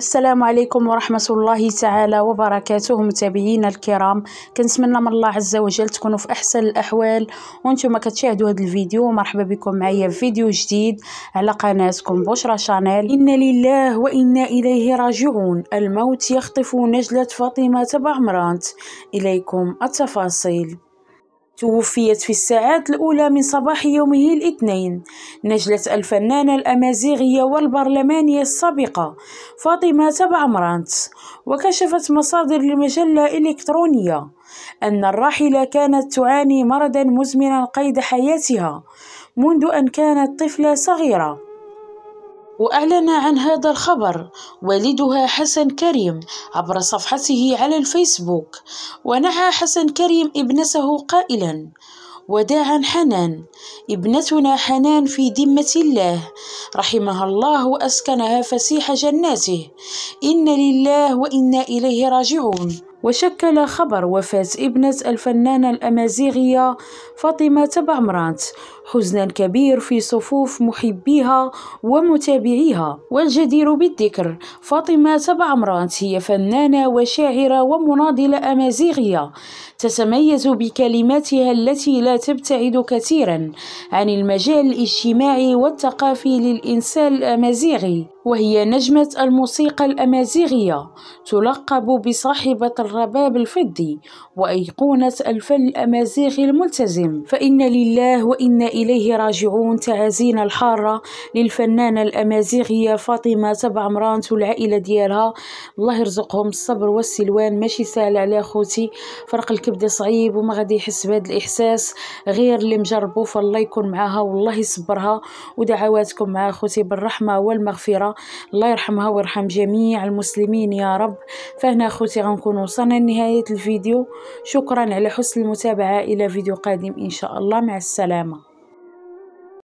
السلام عليكم ورحمة الله تعالى وبركاته متابعينا الكرام كنتمنى من الله عز وجل تكونوا في أحسن الأحوال وانتم كتشاهدوا هذا الفيديو مرحبا بكم معايا في فيديو جديد على قناتكم بشرى شانيل إن لله وإنا إليه راجعون الموت يخطف نجلة فاطمة بعمرانت إليكم التفاصيل توفيت في الساعات الأولى من صباح يومه الاثنين نجلة الفنانة الأمازيغية والبرلمانية السابقة فاطمة مرانت وكشفت مصادر لمجلة إلكترونية أن الراحلة كانت تعاني مرضا مزمنا قيد حياتها منذ أن كانت طفلة صغيرة وأعلن عن هذا الخبر والدها حسن كريم عبر صفحته على الفيسبوك ونعى حسن كريم ابنته قائلا وداعا حنان ابنتنا حنان في ذمة الله رحمها الله وأسكنها فسيح جناته إن لله وإنا إليه راجعون وشكل خبر وفاة ابنة الفنانة الأمازيغية فاطمة تبعمرانت حزنا كبير في صفوف محبيها ومتابعيها والجدير بالذكر فاطمة سبع عمرانت هي فنانة وشاعرة ومناضلة أمازيغية تتميز بكلماتها التي لا تبتعد كثيرا عن المجال الاجتماعي والثقافي للإنسان الأمازيغي وهي نجمة الموسيقى الأمازيغية تلقب بصاحبة الرباب الفضي وأيقونة الفن الأمازيغي الملتزم فإن لله وإن إليه راجعون تعازينا الحارة للفنانة الأمازيغية فاطمة تبع مرانت والعائلة ديالها الله يرزقهم الصبر والسلوان ماشي سهل على خوتي فرق الكبدة صعيب وما غادي يحس بهذا الإحساس غير اللي مجربو فالله يكون معاها والله يصبرها ودعواتكم مع خوتي بالرحمة والمغفرة الله يرحمها ويرحم جميع المسلمين يا رب فهنا خوتي غنكون وصلنا لنهاية الفيديو شكرا على حسن المتابعة إلى فيديو قادم إن شاء الله مع السلامة